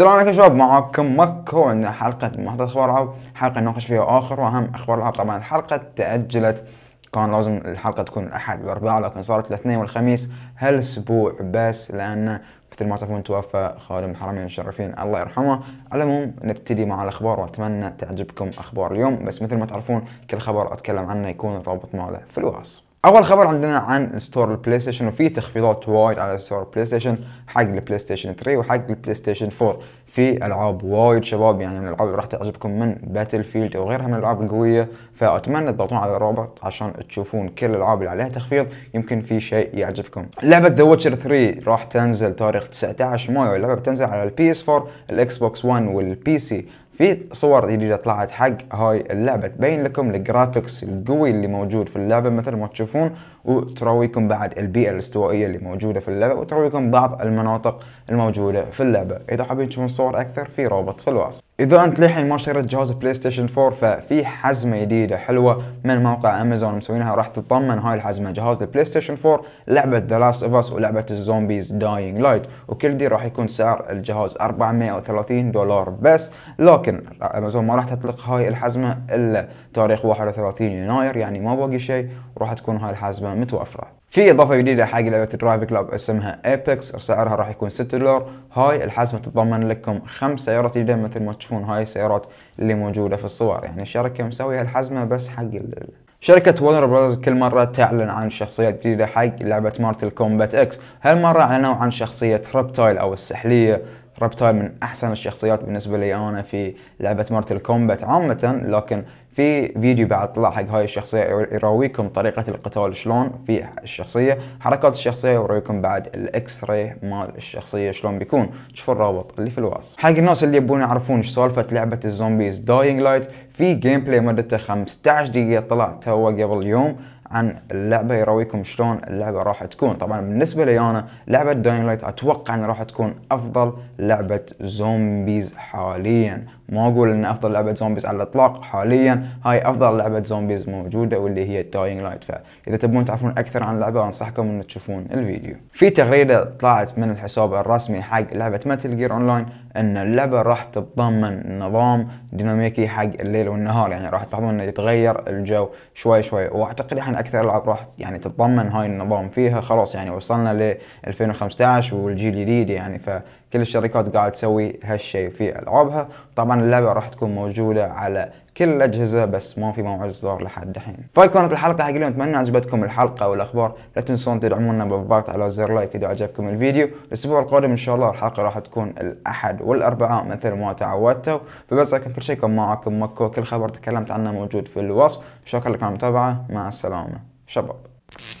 السلام عليكم شباب معاكم مكو عندنا حلقة محضر أخبار العاب حلقة نناقش فيها آخر وأهم أخبار العاب طبعا الحلقة تأجلت كان لازم الحلقة تكون الأحد والأربعاء لكن صارت الاثنين والخميس هالأسبوع بس لأن مثل ما تعرفون توفى خادم الحرمين المشرفين الله يرحمه على العموم نبتدي مع الأخبار وأتمنى تعجبكم أخبار اليوم بس مثل ما تعرفون كل خبر أتكلم عنه يكون الرابط ماله في الوصف اول خبر عندنا عن ستور البلاي ستيشن وفي تخفيضات وايد على ستور البلاي ستيشن حق البلاي ستيشن 3 وحق البلاي ستيشن 4 في العاب وايد شباب يعني من الالعاب اللي راح تعجبكم من باتل فيلد وغيرها من الالعاب القويه فاتمنى تضغطون على الرابط عشان تشوفون كل الالعاب اللي عليها تخفيض يمكن في شيء يعجبكم لعبه ذا ويتشر 3 راح تنزل تاريخ 19 مايو اللعبه بتنزل على البي اس 4 الاكس بوكس 1 والبي سي في صور جديده طلعت حق هاي اللعبه تبين لكم الجرافيكس القوي اللي موجود في اللعبه مثل ما تشوفون وترويكم بعد البيئة الاستوائية اللي موجودة في اللعبة وترويكم بعض المناطق الموجودة في اللعبة إذا حابين تشوفون صور أكثر في رابط في الوصف إذا أنت للحين ما شريت جهاز بلاي ستيشن 4 ففي حزمة جديدة حلوة من موقع أمازون مسوينها راح تتضمن هاي الحزمة جهاز البلاي ستيشن 4 لعبة ذا لاست اوف اس ولعبة الزومبيز داينج لايت وكل دي راح يكون سعر الجهاز 430 دولار بس لكن أمازون ما راح تطلق هاي الحزمة إلا تاريخ 31 يناير يعني ما باقي شيء وراح تكون هاي الحزمة متوفره في اضافه جديده حق لعبه درايف كلاب اسمها ايبكس سعرها راح يكون 6 دولار هاي الحزمه تتضمن لكم خمس سيارات جديده مثل ما تشوفون هاي السيارات اللي موجوده في الصور يعني الشركه مسويه الحزمه بس حق شركة ورنر براذرز كل مرة تعلن عن شخصيات جديدة حق لعبة مارتل كومبات اكس، هالمرة اعلنوا عن شخصية ربتايل او السحلية، ربتايل من احسن الشخصيات بالنسبة لي انا في لعبة مارتل كومبات عامة لكن في فيديو بعد طلع حق هاي الشخصيه يراويكم طريقه القتال شلون في الشخصيه حركات الشخصيه ويراويكم بعد الاكس راي مال الشخصيه شلون بيكون شوفوا الرابط اللي في الوصف حق الناس اللي يبون يعرفون ايش سالفه لعبه الزومبيز داينج لايت في جيم بلاي مدته 15 دقيقه طلع تو قبل يوم عن اللعبه يراويكم شلون اللعبه راح تكون طبعا بالنسبه لي انا لعبه لايت اتوقع ان راح تكون افضل لعبه زومبيز حاليا ما اقول ان افضل لعبه زومبيز على الاطلاق حاليا هاي افضل لعبه زومبيز موجوده واللي هي داينج لايت فاذا تبون تعرفون اكثر عن اللعبه انصحكم ان تشوفون الفيديو في تغريده طلعت من الحساب الرسمي حق لعبه متل جير اونلاين ان اللعبه راح تتضمن نظام ديناميكي حق الليل والنهار يعني راح تلاحظون انه يتغير الجو شوي شوي واعتقد احنا اكثر العاب راح يعني تتضمن هاي النظام فيها خلاص يعني وصلنا ل 2015 والجيل الجديد يعني فكل الشركات قاعد تسوي هالشيء في العابها طبعا اللعبه راح تكون موجوده على كل الاجهزه بس ما في موعد اصدار لحد الحين فاي كانت الحلقه حق اليوم اتمنى عجبتكم الحلقه والاخبار لا تنسون تدعمونا بالضغط على زر لايك اذا عجبكم الفيديو الاسبوع القادم ان شاء الله الحلقه راح تكون الاحد والاربعاء مثل ما تعودتوا فبس لكن كل شيء كان معاكم مكو كل خبر تكلمت عنه موجود في الوصف شكرا لكم المتابعه مع السلامه شباب